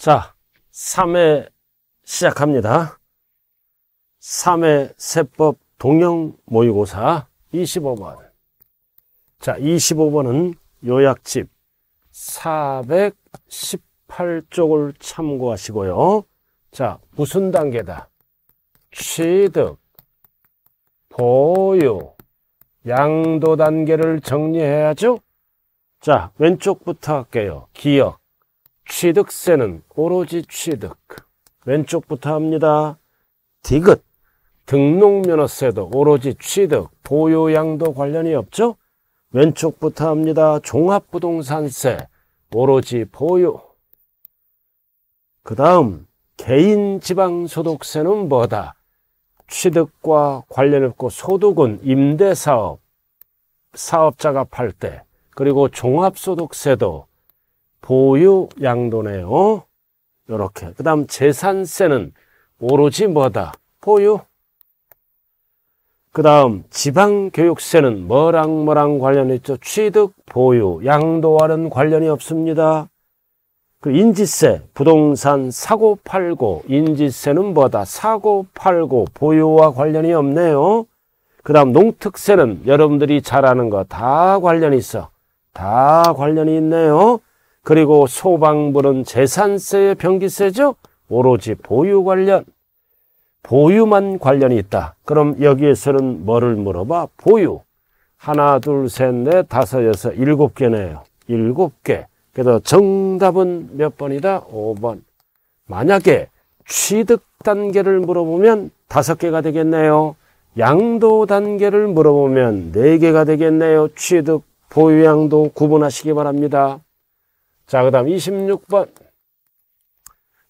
자, 3회 시작합니다. 3회 세법 동영 모의고사 25번. 자, 25번은 요약집 418쪽을 참고하시고요. 자, 무슨 단계다? 취득, 보유, 양도 단계를 정리해야죠? 자, 왼쪽부터 할게요. 기억. 취득세는 오로지 취득. 왼쪽부터 합니다. 디귿. 등록면허세도 오로지 취득, 보유양도 관련이 없죠? 왼쪽부터 합니다. 종합부동산세, 오로지 보유. 그 다음, 개인지방소득세는 뭐다? 취득과 관련 없고 소득은 임대사업, 사업자가 팔 때, 그리고 종합소득세도 보유 양도네요. 이렇게. 그 다음 재산세는 오로지 뭐다? 보유. 그 다음 지방교육세는 뭐랑 뭐랑 관련있죠? 취득, 보유, 양도와는 관련이 없습니다. 그 인지세, 부동산 사고 팔고, 인지세는 뭐다? 사고 팔고, 보유와 관련이 없네요. 그 다음 농특세는 여러분들이 잘 아는 거 다관련 있어. 다 관련이 있네요. 그리고 소방부는 재산세의 변기세죠. 오로지 보유 관련, 보유만 관련이 있다. 그럼 여기에서는 뭐를 물어봐? 보유. 하나, 둘, 셋, 넷, 다섯, 여섯, 일곱 개네요. 일곱 개. 그래서 정답은 몇 번이다? 5번. 만약에 취득 단계를 물어보면 다섯 개가 되겠네요. 양도 단계를 물어보면 네개가 되겠네요. 취득, 보유양도 구분하시기 바랍니다. 자, 그 다음 26번.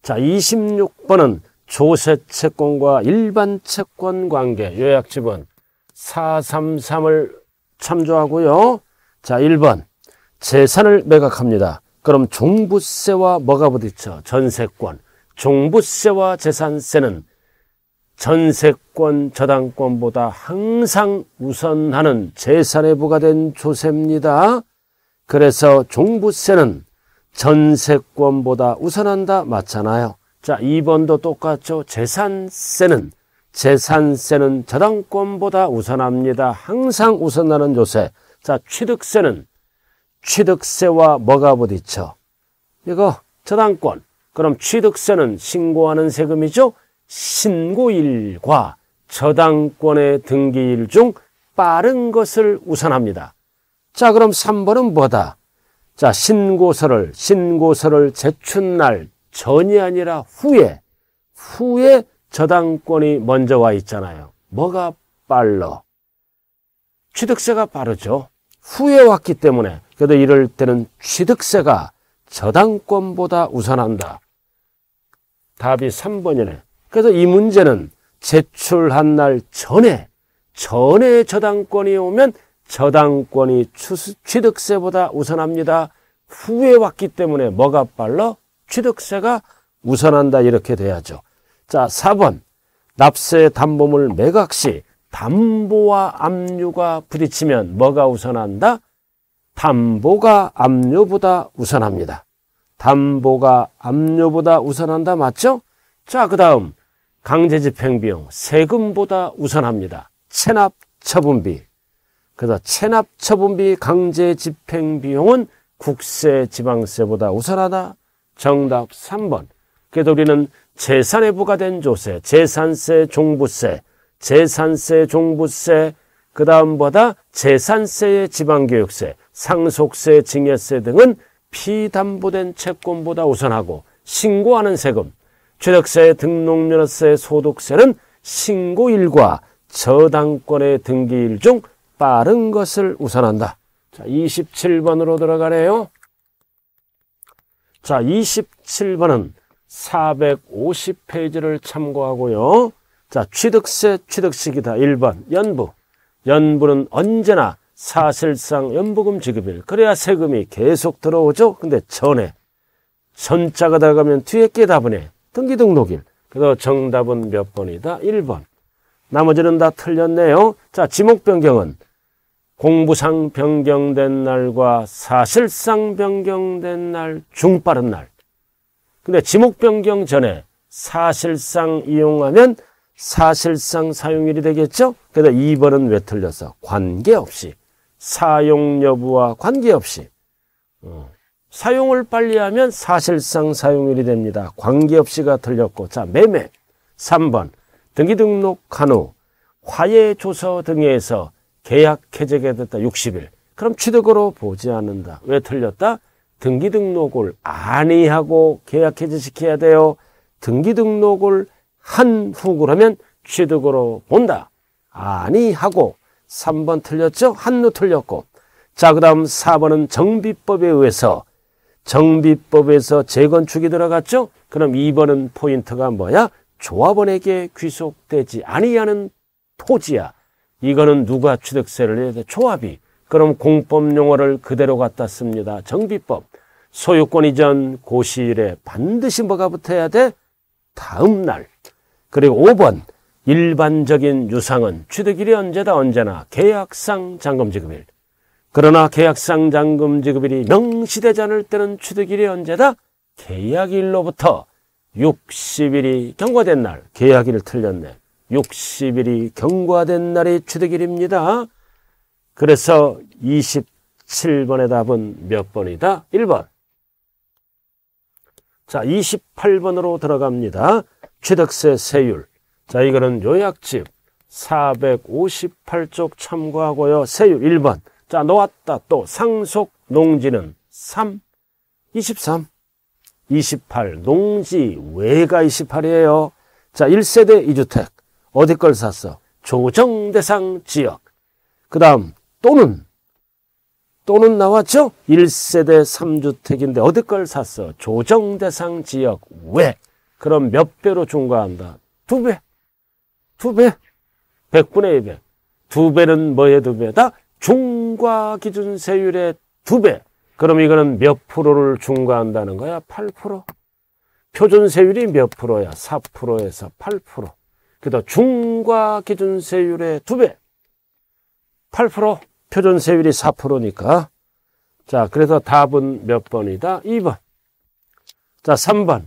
자, 26번은 조세 채권과 일반 채권 관계 요약 집은 433을 참조하고요. 자, 1번. 재산을 매각합니다. 그럼 종부세와 뭐가 부딪혀? 전세권. 종부세와 재산세는 전세권, 저당권보다 항상 우선하는 재산에 부과된 조세입니다. 그래서 종부세는 전세권보다 우선한다 맞잖아요. 자, 2번도 똑같죠. 재산세는 재산세는 저당권보다 우선합니다. 항상 우선하는 요새. 자, 취득세는 취득세와 뭐가 부딪혀? 이거 저당권. 그럼 취득세는 신고하는 세금이죠. 신고일과 저당권의 등기일 중 빠른 것을 우선합니다. 자, 그럼 3번은 뭐다? 자, 신고서를, 신고서를 제출 날 전이 아니라 후에, 후에 저당권이 먼저 와 있잖아요. 뭐가 빨러? 취득세가 빠르죠. 후에 왔기 때문에, 그래도 이럴 때는 취득세가 저당권보다 우선한다. 답이 3번이네. 그래서 이 문제는 제출한 날 전에, 전에 저당권이 오면 저당권이 취득세보다 우선합니다. 후에 왔기 때문에 뭐가 빨러? 취득세가 우선한다 이렇게 돼야죠. 자, 4번 납세 담보물 매각 시 담보와 압류가 부딪히면 뭐가 우선한다? 담보가 압류보다 우선합니다. 담보가 압류보다 우선한다 맞죠? 자, 그 다음 강제집행비용 세금보다 우선합니다. 체납 처분비 그래서 체납 처분비 강제 집행 비용은 국세 지방세보다 우선하다. 정답 3번. 그래서 우리는 재산에 부과된 조세, 재산세, 종부세, 재산세, 종부세, 그 다음보다 재산세의 지방교육세, 상속세, 증여세 등은 피담보된 채권보다 우선하고 신고하는 세금, 취득세, 등록면허세, 소득세는 신고일과 저당권의 등기일 중 빠른 것을 우선한다. 자, 27번으로 들어가네요. 자, 27번은 450페이지를 참고하고요. 자, 취득세 취득식이다. 1번 연부. 연부는 언제나 사실상 연부금 지급일. 그래야 세금이 계속 들어오죠. 근데 전에 전자가 들어가면 뒤에 깨다보네. 등기 등록일. 그래서 정답은 몇 번이다? 1번. 나머지는 다 틀렸네요. 자, 지목 변경은 공부상 변경된 날과 사실상 변경된 날, 중빠른 날. 근데 지목 변경 전에 사실상 이용하면 사실상 사용일이 되겠죠? 그래서 2번은 왜 틀려서 관계없이 사용 여부와 관계없이 어. 사용을 빨리 하면 사실상 사용일이 됩니다. 관계없이가 틀렸고 자 매매 3번 등기등록한 후 화해조서 등에서 계약 해제가 됐다 60일. 그럼 취득으로 보지 않는다. 왜 틀렸다? 등기 등록을 아니하고 계약 해제시켜야 돼요. 등기 등록을 한 후 그러면 취득으로 본다. 아니하고 3번 틀렸죠? 한루 틀렸고. 자, 그 다음 4번은 정비법에 의해서 정비법에서 재건축이 들어갔죠? 그럼 2번은 포인트가 뭐야? 조합원에게 귀속되지 아니하는 토지야. 이거는 누가 취득세를 해야 돼? 초합이. 그럼 공법 용어를 그대로 갖다 씁니다. 정비법. 소유권 이전 고시일에 반드시 뭐가 붙어야 돼? 다음 날. 그리고 5번. 일반적인 유상은 취득일이 언제다 언제나 계약상 잔금지급일. 그러나 계약상 잔금지급일이 명시되지 않을 때는 취득일이 언제다? 계약일로부터 60일이 경과된 날. 계약일을 틀렸네. 60일이 경과된 날이 추득일입니다. 그래서 27번의 답은 몇 번이다? 1번. 자, 28번으로 들어갑니다. 취득세 세율. 자, 이거는 요약집 458쪽 참고하고요. 세율 1번. 자, 놓았다. 또 상속 농지는 3, 23, 28. 농지 외가 28이에요. 자, 1세대 2주택. 어디 걸 샀어? 조정대상 지역. 그 다음 또는 또는 나왔죠? 1세대 3주택인데 어디 걸 샀어? 조정대상 지역. 왜? 그럼 몇 배로 중과한다? 두 배. 두 배. 100분의 1배. 두 배는 뭐의 두 배다? 중과 기준 세율의 두 배. 그럼 이거는 몇 프로를 중과한다는 거야? 8%. 표준 세율이 몇 프로야? 4%에서 8%. 그다 중과 기준 세율의 두 배. 8% 표준 세율이 4%니까. 자, 그래서 답은 몇 번이다? 2번. 자, 3번.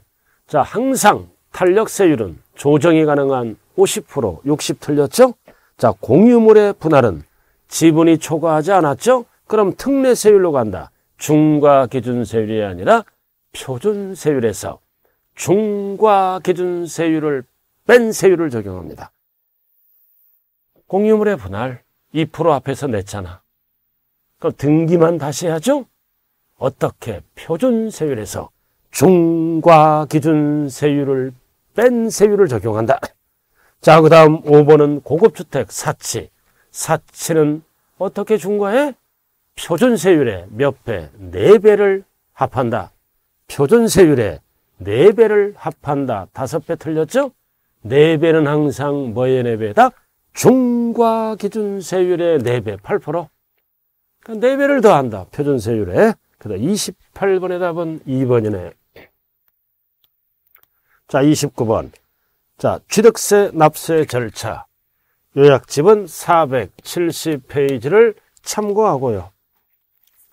자, 항상 탄력 세율은 조정이 가능한 50%, 60 틀렸죠? 자, 공유물의 분할은 지분이 초과하지 않았죠? 그럼 특례 세율로 간다. 중과 기준 세율이 아니라 표준 세율에서 중과 기준 세율을 뺀세율을 적용합니다. 공유물의 분할 2% 앞에서 냈잖아. 그럼 등기만 다시 하죠? 어떻게 표준세율에서 중과 기준 세율을 뺀 세율을 적용한다. 자, 그 다음 5번은 고급주택 사치. 사치는 어떻게 중과해? 표준세율의 몇 배? 4배를 합한다. 표준세율의 4배를 합한다. 5배 틀렸죠? 네배는 항상 뭐의 네배다 중과 기준 세율의 네배 8%. 그러니까 4배를 더한다. 표준 세율에. 그다 28번의 답은 2번이네. 자, 29번. 자, 취득세 납세 절차. 요약집은 470페이지를 참고하고요.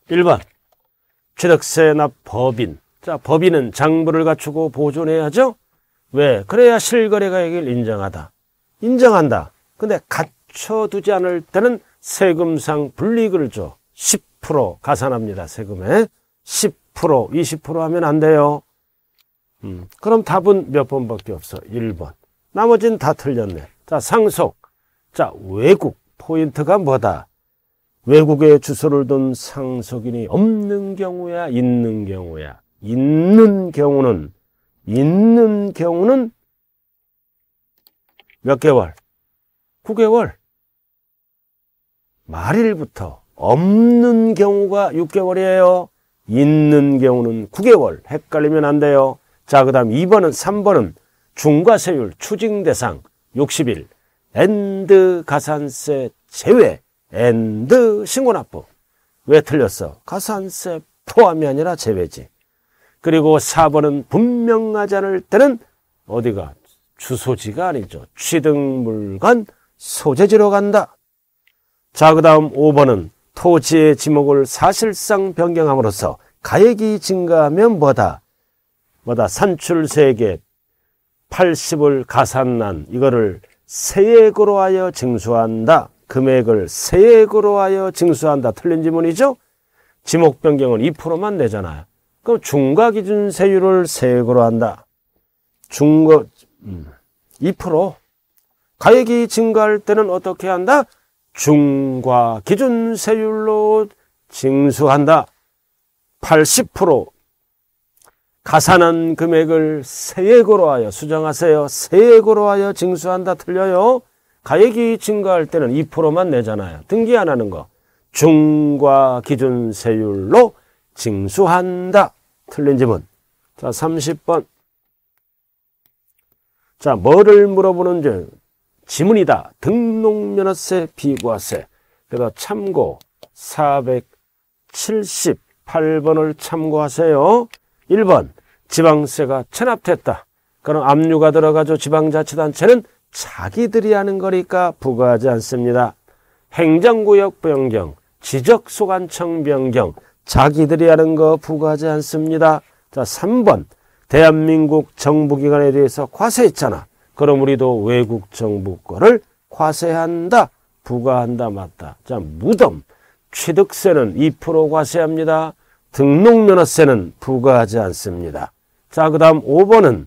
1번. 취득세 납 법인. 자, 법인은 장부를 갖추고 보존해야죠. 왜? 그래야 실거래 가액을 인정하다. 인정한다. 근데 갖춰두지 않을 때는 세금상 불이익을 줘. 10% 가산합니다. 세금에. 10%, 20% 하면 안 돼요. 음, 그럼 답은 몇 번밖에 없어. 1번. 나머지는 다 틀렸네. 자, 상속. 자, 외국. 포인트가 뭐다? 외국에 주소를 둔 상속인이 없는 경우야, 있는 경우야. 있는 경우는 있는 경우는 몇 개월? 9개월. 말일부터 없는 경우가 6개월이에요. 있는 경우는 9개월. 헷갈리면 안 돼요. 자, 그 다음 2번은 3번은 중과세율 추징대상 60일 엔드 가산세 제외 엔드 신고납부. 왜 틀렸어? 가산세 포함이 아니라 제외지. 그리고 4번은 분명하지 않을 때는 어디가 주소지가 아니죠. 취득물건 소재지로 간다. 자, 그 다음 5번은 토지의 지목을 사실상 변경함으로써 가액이 증가하면 뭐다? 뭐다? 산출세액의 80을 가산한 이거를 세액으로 하여 징수한다. 금액을 세액으로 하여 징수한다. 틀린 지문이죠? 지목 변경은 2%만 내잖아요. 그럼 중과 기준 세율을 세액으로 한다. 중과 음, 2% 가액이 증가할 때는 어떻게 한다? 중과 기준 세율로 징수한다. 80% 가산한 금액을 세액으로 하여 수정하세요. 세액으로 하여 징수한다. 틀려요. 가액이 증가할 때는 2%만 내잖아요. 등기 안 하는 거. 중과 기준 세율로 징수한다. 틀린 질문. 자, 30번. 자, 뭐를 물어보는 줄? 지문이다. 등록면허세, 비과세. 그래서 참고 478번을 참고하세요. 1번 지방세가 체납됐다. 그럼 압류가 들어가죠. 지방자치단체는 자기들이 하는 거니까 부과하지 않습니다. 행정구역 변경, 지적소관청 변경, 자기들이 하는 거 부과하지 않습니다. 자, 3번. 대한민국 정부기관에 대해서 과세했잖아. 그럼 우리도 외국 정부 거를 과세한다. 부과한다. 맞다. 자, 무덤. 취득세는 2% 과세합니다. 등록면허세는 부과하지 않습니다. 자, 그 다음 5번은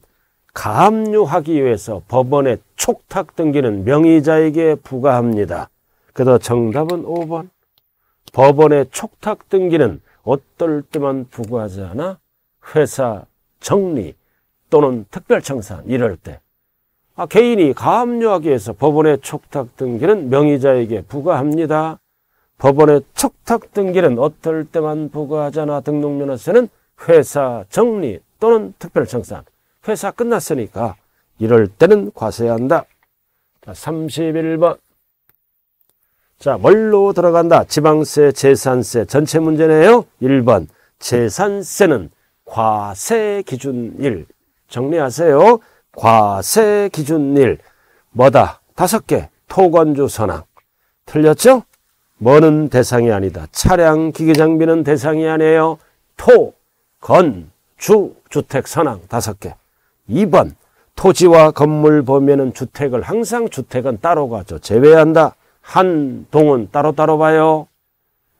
가압류하기 위해서 법원에 촉탁 등기는 명의자에게 부과합니다. 그래서 정답은 5번. 법원의 촉탁 등기는 어떨 때만 부과하지 않아 회사 정리 또는 특별청산 이럴 때 아, 개인이 가압류하기 위해서 법원의 촉탁 등기는 명의자에게 부과합니다. 법원의 촉탁 등기는 어떨 때만 부과하잖아 등록면허세는 회사 정리 또는 특별청산 회사 끝났으니까 이럴 때는 과세한다. 자, 31번 자, 뭘로 들어간다? 지방세, 재산세, 전체 문제네요. 1번, 재산세는 과세 기준 일 정리하세요. 과세 기준 일 뭐다? 다섯 개. 토건주 선항 틀렸죠? 뭐는 대상이 아니다. 차량, 기계 장비는 대상이 아니에요. 토, 건, 주, 주택 선항 다섯 개. 2번, 토지와 건물 보면은 주택을, 항상 주택은 따로 가죠. 제외한다. 한 동은 따로따로 봐요.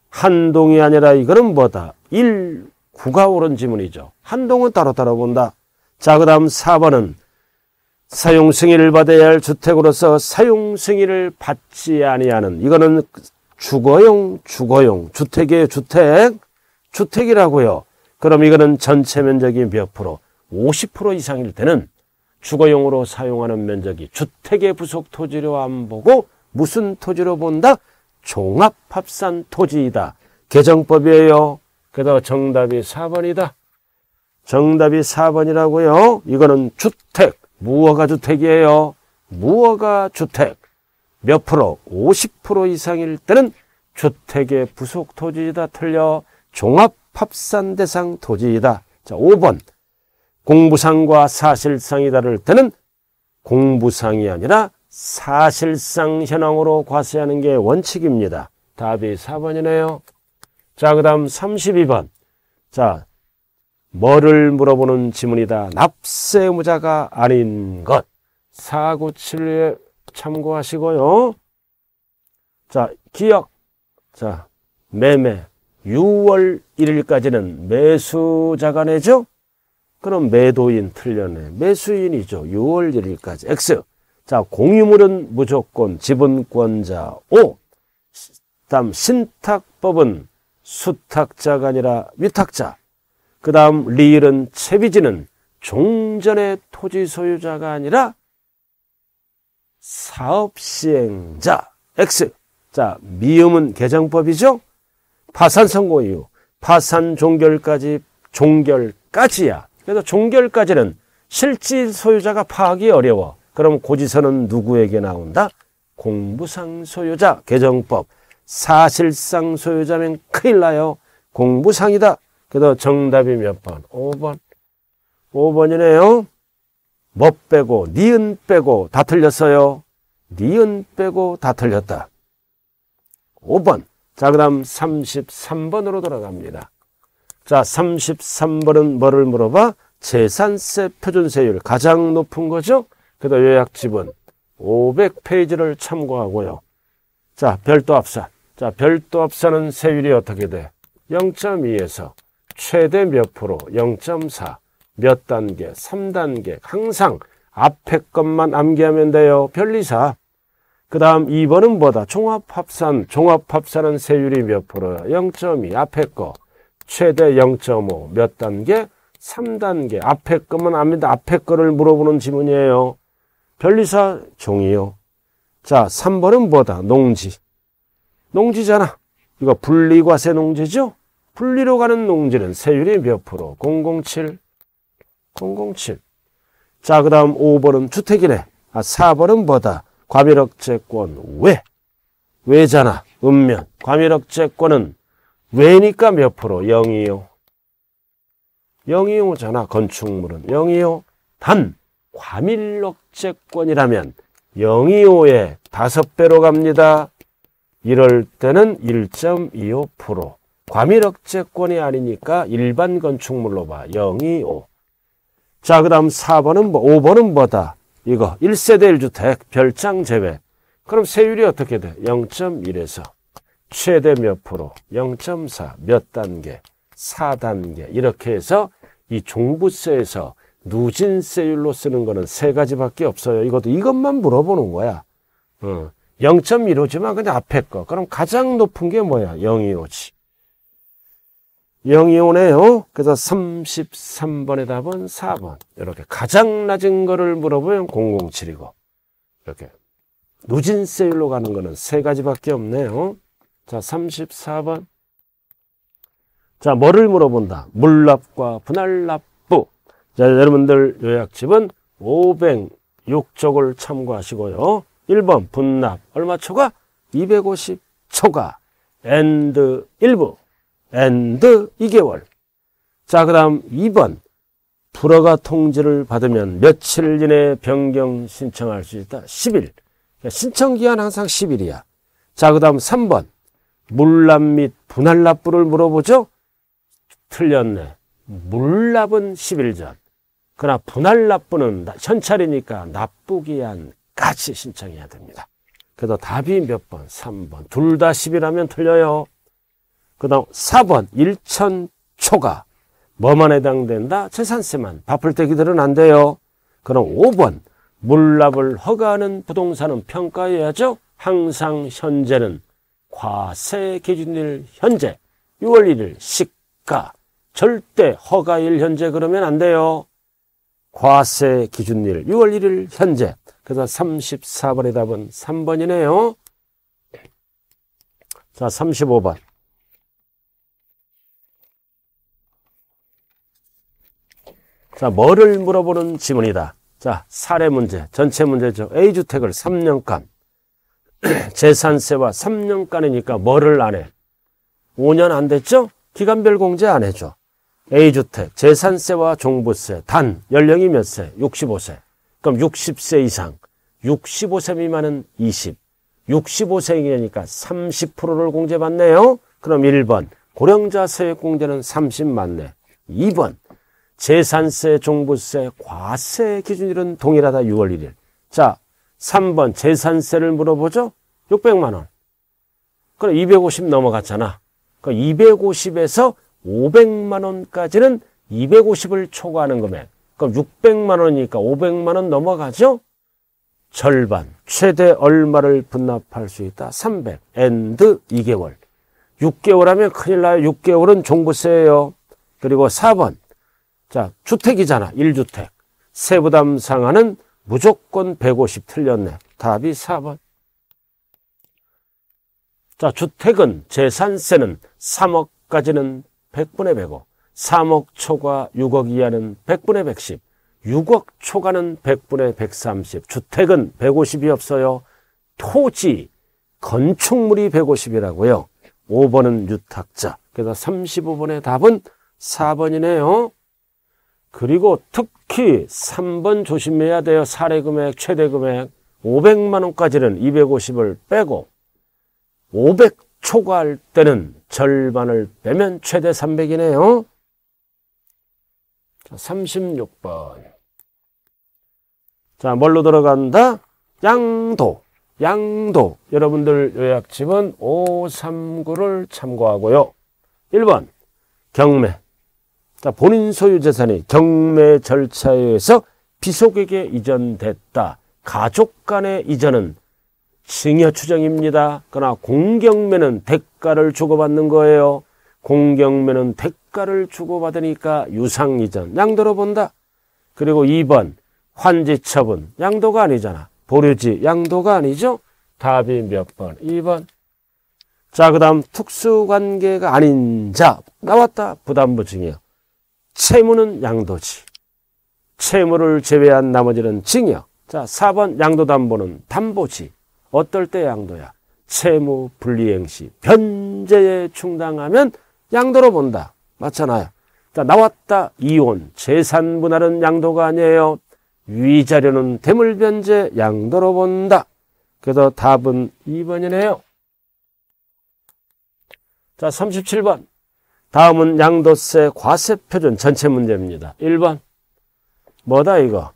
한 동이 아니라 이거는 뭐다? 1, 구가 옳은 지문이죠. 한 동은 따로따로 본다. 자, 그 다음 4번은 사용 승인을 받아야 할 주택으로서 사용 승인을 받지 아니하는 이거는 주거용 주거용 주택의 주택 주택이라고요. 그럼 이거는 전체 면적이 몇 프로? 50% 이상일 때는 주거용으로 사용하는 면적이 주택의 부속 토지로 안 보고 무슨 토지로 본다? 종합합산 토지이다. 개정법이에요. 그래서 정답이 4번이다. 정답이 4번이라고요. 이거는 주택, 무허가 주택이에요. 무허가 주택. 몇 프로? 50% 이상일 때는 주택의 부속 토지이다. 틀려. 종합 합산 대상 토지이다. 자, 5번. 공부상과 사실상이 다를 때는 공부상이 아니라 사실상 현황으로 과세하는 게 원칙입니다. 답이 4번이네요. 자, 그 다음 32번. 자, 뭐를 물어보는 지문이다. 납세 무자가 아닌 것. 497에 참고하시고요. 자, 기억. 자, 매매. 6월 1일까지는 매수자가 내죠? 그럼 매도인 틀렸네. 매수인이죠. 6월 1일까지. X. 자, 공유물은 무조건 지분권자 O. 다음 신탁법은 수탁자가 아니라 위탁자. 그 다음 리을은 채비지는 종전의 토지 소유자가 아니라 사업 시행자 X. 자, 미음은 개정법이죠. 파산 선고 이유, 파산 종결까지 종결까지야. 그래서 종결까지는 실질 소유자가 파악이 어려워. 그럼 고지서는 누구에게 나온다? 공부상 소유자 개정법 사실상 소유자면 큰일 나요. 공부상이다. 그래서 정답이 몇 번? 5번. 5번이네요. 멋 빼고 니은 빼고 다 틀렸어요. 니은 빼고 다 틀렸다. 5번. 자, 그 다음 33번으로 돌아갑니다. 자, 33번은 뭐를 물어봐? 재산세 표준세율 가장 높은 거죠? 그다 요약집은 500페이지를 참고하고요. 자, 별도 합산. 자, 별도 합산은 세율이 어떻게 돼? 0.2에서 최대 몇 프로? 0.4. 몇 단계? 3단계. 항상 앞에 것만 암기하면 돼요. 별리사. 그 다음 2번은 뭐다? 종합합산. 종합합산은 세율이 몇 프로야? 0.2. 앞에 거. 최대 0.5. 몇 단계? 3단계. 앞에 거만 압니다. 앞에 거를 물어보는 지문이에요. 변리사 종이요. 자, 3번은 뭐다? 농지. 농지잖아. 이거 분리과세 농지죠? 분리로 가는 농지는 세율이 몇 프로? 007. 007. 자, 그 다음 5번은 주택이네. 아, 4번은 뭐다? 과밀억제권 왜? 왜잖아. 읍면 과밀억제권은 왜니까 몇 프로? 0이요. 0이요잖아. 건축물은 0이요. 단 과밀억제권이라면 0 2 5에 5배로 갑니다. 이럴 때는 1.25% 과밀억제권이 아니니까 일반 건축물로 봐. 0.25 자, 그 다음 4번은 뭐, 5번은 뭐다? 이거 1세대 1주택 별장 제외 그럼 세율이 어떻게 돼? 0.1에서 최대 몇 프로? 0.4 몇 단계? 4단계 이렇게 해서 이 종부세에서 누진 세율로 쓰는 거는 세 가지밖에 없어요. 이것도 이것만 물어보는 거야. 어. 0.15지만 그냥 앞에 거. 그럼 가장 높은 게 뭐야? 025지. 025네요. 그래서 33번의 답은 4번. 이렇게 가장 낮은 거를 물어보면 007이고. 이렇게. 누진세율로 가는 거는 세 가지밖에 없네요. 자, 34번. 자, 뭐를 물어본다? 물납과 분할납 자, 여러분들 요약집은 506쪽을 참고하시고요. 1번 분납 얼마 초과? 250 초과. 엔드 1부. 엔드 2개월. 자, 그 다음 2번. 불허가 통지를 받으면 며칠 이내 변경 신청할 수 있다. 10일. 그러니까 신청기한 항상 10일이야. 자, 그 다음 3번. 물납 및 분할 납부를 물어보죠? 틀렸네. 물납은 10일 전. 그러나 분할 납부는 현찰이니까 납부기한까지 신청해야 됩니다. 그래서 답이 몇 번? 3번. 둘 다 10이라면 틀려요. 그 다음 4번. 1천 초과. 뭐만 해당된다? 재산세만. 바쁠 때 기들은 안 돼요. 그럼 5번. 물납을 허가하는 부동산은 평가해야죠. 항상 현재는 과세 기준일 현재. 6월 1일 시가. 절대 허가일 현재 그러면 안 돼요. 과세 기준일 6월 1일 현재 그래서 34번의 답은 3번이네요 자 35번 자 뭐를 물어보는 지문이다 자 사례 문제 전체 문제죠 A주택을 3년간 재산세와 3년간이니까 뭐를 안해 5년 안 됐죠? 기간별 공제 안 해줘 A주택, 재산세와 종부세, 단 연령이 몇 세? 65세. 그럼 60세 이상, 65세 미만은 20, 65세이니까 30%를 공제받네요. 그럼 1번, 고령자 세액 공제는 30만네. 2번, 재산세, 종부세, 과세 기준일은 동일하다 6월 1일. 자, 3번 재산세를 물어보죠. 600만 원. 그럼 250 넘어갔잖아. 그럼 250에서 500만 원까지는 250을 초과하는 금액. 그럼 600만 원이니까 500만 원 넘어가죠? 절반. 최대 얼마를 분납할 수 있다? 300. 엔드 2개월. 6개월 하면 큰일 나요. 6개월은 종부세예요. 그리고 4번. 자, 주택이잖아. 1주택. 세부담 상한은 무조건 150 틀렸네. 답이 4번. 자, 주택은 재산세는 3억까지는 100분의 1 0 0억 3억 초과 6억 이하는 100분의 110, 6억 초과는 100분의 130, 주택은 150이 없어요. 토지, 건축물이 150이라고요. 5번은 유탁자. 그래서 35번의 답은 4번이네요. 그리고 특히 3번 조심해야 돼요. 사례금액, 최대금액 500만 원까지는 250을 빼고 500 초과할 때는 절반을 빼면 최대 300이네요. 자, 36번. 자, 뭘로 들어간다? 양도. 양도. 여러분들 요약집은 539를 참고하고요. 1번. 경매. 자, 본인 소유 재산이 경매 절차에 의해서 비속에게 이전됐다. 가족 간의 이전은 증여 추정입니다. 그러나 공경매는 대가를 주고받는 거예요. 공경매는 대가를 주고받으니까 유상이전 양도로 본다. 그리고 2번 환지처분 양도가 아니잖아. 보류지 양도가 아니죠. 답이 몇 번? 2번. 자, 그 다음 특수관계가 아닌 자 나왔다. 부담부증여 채무는 양도지. 채무를 제외한 나머지는 증여. 자, 4번 양도담보는 담보지. 어떨 때 양도야? 채무 불이행 시 변제에 충당하면 양도로 본다. 맞잖아요. 자, 나왔다. 이혼. 재산 분할은 양도가 아니에요. 위자료는 대물 변제 양도로 본다. 그래서 답은 2번이네요. 자, 37번. 다음은 양도세 과세 표준 전체 문제입니다. 1번. 뭐다 이거?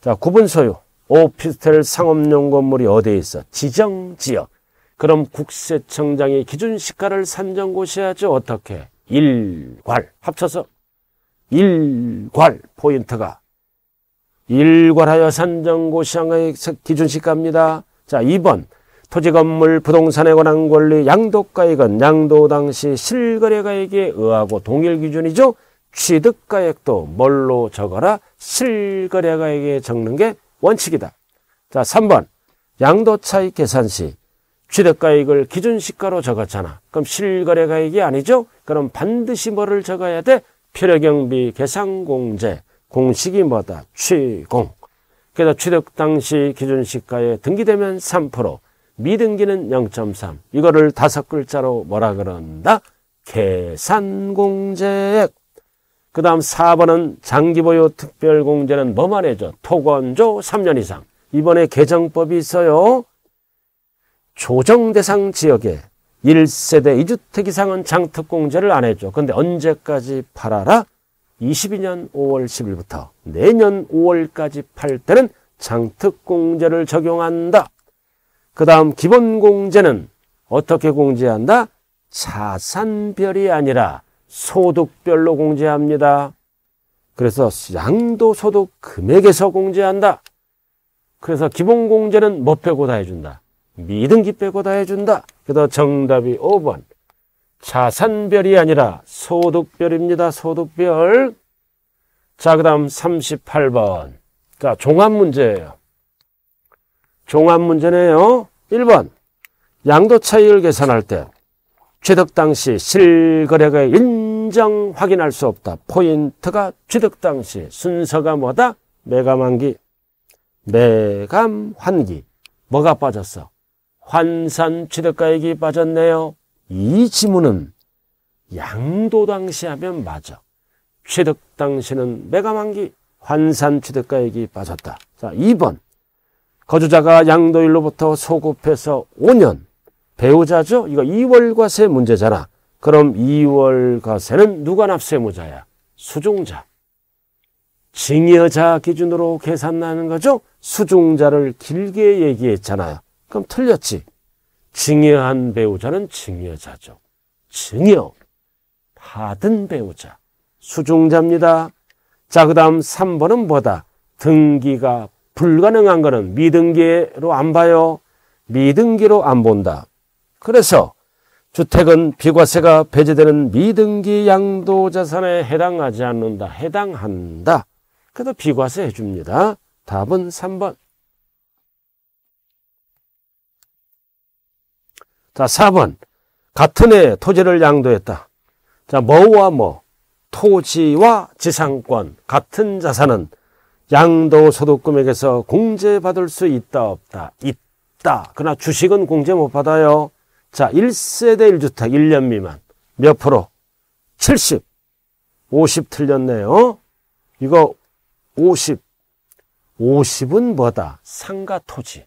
자, 구분 소유. 오피스텔 상업용 건물이 어디에 있어? 지정 지역. 그럼 국세청장이 기준 시가를 산정 고시하죠. 어떻게? 일괄. 합쳐서 일괄 포인트가 일괄하여 산정 고시한의 기준 시가입니다. 자, 2번. 토지 건물 부동산에 관한 권리 양도가액은 양도 당시 실거래가액에 의하고 동일 기준이죠. 취득가액도 뭘로 적어라? 실거래가액에 적는 게 원칙이다. 자, 3번. 양도 차익 계산 시 취득가액을 기준시가로 적었잖아. 그럼 실거래가액이 아니죠? 그럼 반드시 뭐를 적어야 돼? 필요경비 계산공제. 공식이 뭐다? 취공. 그래서 취득 당시 기준시가에 등기되면 3%, 미등기는 0.3. 이거를 다섯 글자로 뭐라 그런다? 계산공제액. 그 다음 4번은 장기보유 특별공제는 뭐만 해줘? 토건조 3년 이상. 이번에 개정법이 있어요. 조정대상 지역에 1세대 2주택 이상은 장특공제를 안 해줘. 근데 언제까지 팔아라? 22년 5월 10일부터 내년 5월까지 팔 때는 장특공제를 적용한다. 그 다음 기본공제는 어떻게 공제한다? 자산별이 아니라 소득별로 공제합니다. 그래서 양도소득 금액에서 공제한다. 그래서 기본공제는 뭐 빼고 다 해준다. 미등기 빼고 다 해준다. 그래서 정답이 5번. 자산별이 아니라 소득별입니다. 소득별. 자, 그 다음 38번. 자, 종합문제예요. 종합문제네요. 1번. 양도 차이율 계산할 때 취득 당시 실거래가 인정 확인할 수 없다. 포인트가 취득 당시 순서가 뭐다? 매감환기, 매감환기. 뭐가 빠졌어? 환산 취득가액이 빠졌네요. 이 지문은 양도 당시 하면 맞아. 취득 당시는 매감환기, 환산 취득가액이 빠졌다. 자, 2번. 거주자가 양도일로부터 소급해서 5년 배우자죠? 이거 이월과세 문제잖아. 그럼 이월과세는 누가 납세무자야? 수중자. 증여자 기준으로 계산하는 거죠? 수중자를 길게 얘기했잖아요. 그럼 틀렸지. 증여한 배우자는 증여자죠. 증여. 받은 배우자. 수중자입니다. 자, 그 다음 3번은 뭐다? 등기가 불가능한 거는 미등기로 안 봐요. 미등기로 안 본다. 그래서 주택은 비과세가 배제되는 미등기 양도 자산에 해당하지 않는다. 해당한다. 그래도 비과세 해줍니다. 답은 3번. 자, 4번. 같은 해 토지를 양도했다. 자, 뭐와 뭐. 토지와 지상권, 같은 자산은 양도 소득금액에서 공제받을 수 있다, 없다? 있다. 그러나 주식은 공제 못 받아요. 자, 1세대 1주택 1년 미만. 몇 프로? 70. 50 틀렸네요. 이거 50. 50은 뭐다? 상가 토지.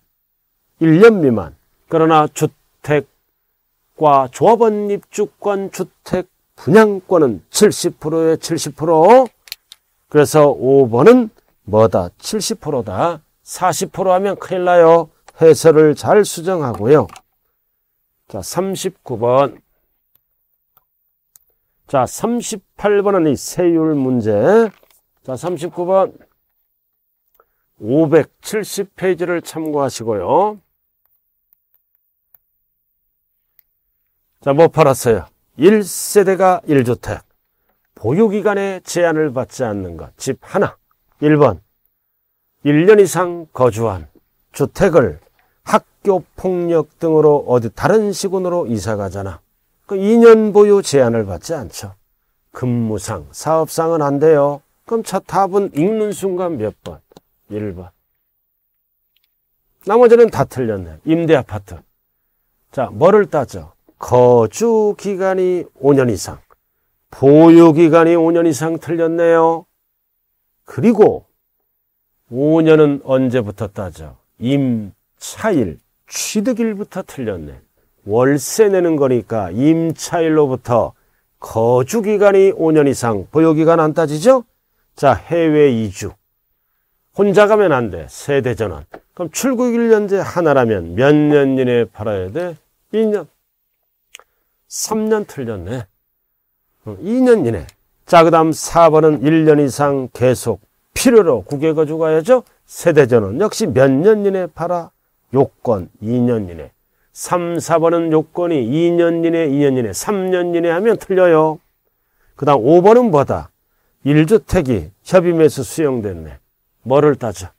1년 미만. 그러나 주택과 조합원 입주권 주택 분양권은 70%에 70%. 그래서 5번은 뭐다? 70%다. 40% 하면 큰일 나요. 해설을 잘 수정하고요. 자, 39번. 자, 38번은 이 세율 문제. 자, 39번. 570페이지를 참고하시고요. 자, 뭐 팔았어요? 1세대가 1주택. 보유기간에 제한을 받지 않는 것. 집 하나. 1번. 1년 이상 거주한 주택을 학교 폭력 등으로 어디 다른 시군으로 이사 가잖아. 그 2년 보유 제한을 받지 않죠. 근무상, 사업상은 안 돼요. 그럼 첫 합은 읽는 순간 몇 번? 1번. 나머지는 다 틀렸네. 임대 아파트. 자, 뭐를 따져? 거주 기간이 5년 이상. 보유 기간이 5년 이상 틀렸네요. 그리고 5년은 언제부터 따져? 임 차일, 취득일부터 틀렸네. 월세 내는 거니까 임차일로부터 거주기간이 5년 이상, 보유기간 안 따지죠? 자, 해외 이주. 혼자 가면 안 돼. 세대 전환. 그럼 출국 1년제 하나라면 몇 년 이내에 팔아야 돼? 2년. 3년 틀렸네. 2년 이내. 자, 그 다음 4번은 1년 이상 계속 필요로 국외 거주 가야죠. 세대전원 역시 몇 년 이내에 팔아. 요건 2년 이내 3, 4번은 요건이 2년 이내, 2년 이내, 3년 이내 하면 틀려요. 그 다음 5번은 뭐다? 1주택이 협의매수 수용됐네. 뭐를 따져?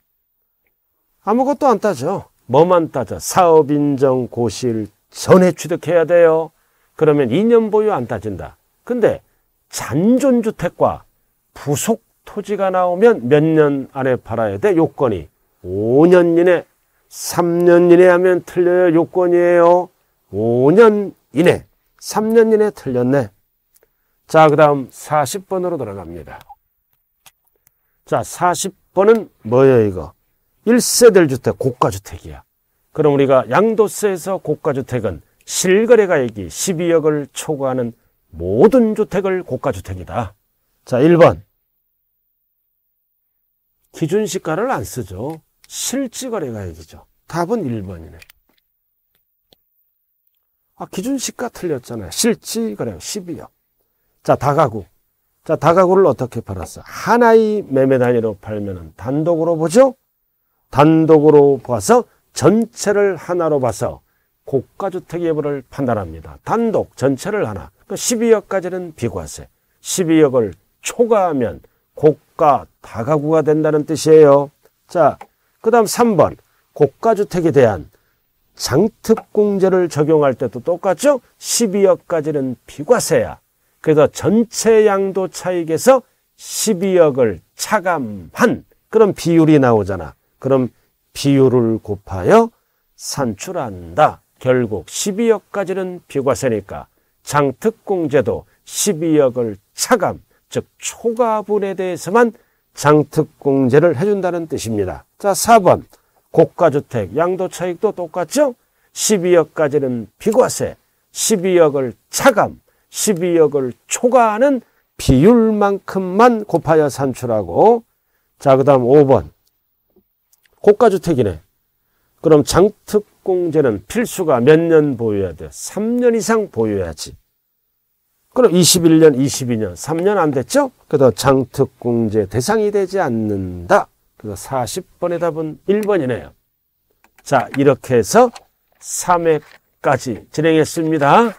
아무것도 안 따져. 뭐만 따져? 사업인정 고시일 전에 취득해야 돼요. 그러면 2년 보유 안 따진다. 근데 잔존주택과 부속 토지가 나오면 몇 년 안에 팔아야 돼? 요건이 5년 이내 3년 이내 하면 틀려요. 요건이에요. 5년 이내. 3년 이내 틀렸네. 자, 그 다음 40번으로 돌아갑니다. 자, 40번은 뭐예요, 이거? 1세대 주택, 고가주택이야. 그럼 우리가 양도세에서 고가주택은 실거래 가액이 12억을 초과하는 모든 주택을 고가주택이다. 자, 1번. 기준시가를 안 쓰죠. 실직거래가 얘기죠. 답은 1번이네. 아, 기준시가 틀렸잖아요. 실직거래가 1 0이 자, 다가구. 자, 다가구를 어떻게 팔았어? 하나의 매매 단위로 팔면은 단독으로 보죠? 단독으로 봐서 전체를 하나로 봐서 고가주택 여부를 판단합니다. 단독 전체를 하나. 12억까지는 그러니까 비과세. 12억을 초과하면 고가 다가구가 된다는 뜻이에요. 자, 그 다음 3번 고가주택에 대한 장특공제를 적용할 때도 똑같죠. 12억까지는 비과세야. 그래서 전체 양도 차익에서 12억을 차감한 그런 비율이 나오잖아. 그럼 비율을 곱하여 산출한다. 결국 12억까지는 비과세니까 장특공제도 12억을 차감, 즉 초과분에 대해서만 장특공제를 해준다는 뜻입니다. 자, 4번. 고가주택, 양도차익도 똑같죠? 12억까지는 비과세, 12억을 차감, 12억을 초과하는 비율만큼만 곱하여 산출하고 자, 그 다음 5번. 고가주택이네. 그럼 장특공제는 필수가 몇 년 보유해야 돼? 3년 이상 보유해야지. 그럼 21년, 22년, 3년 안 됐죠? 그다 장특공제 대상이 되지 않는다. 그래서 40번의 답은 1번이네요. 자, 이렇게 해서 3회까지 진행했습니다.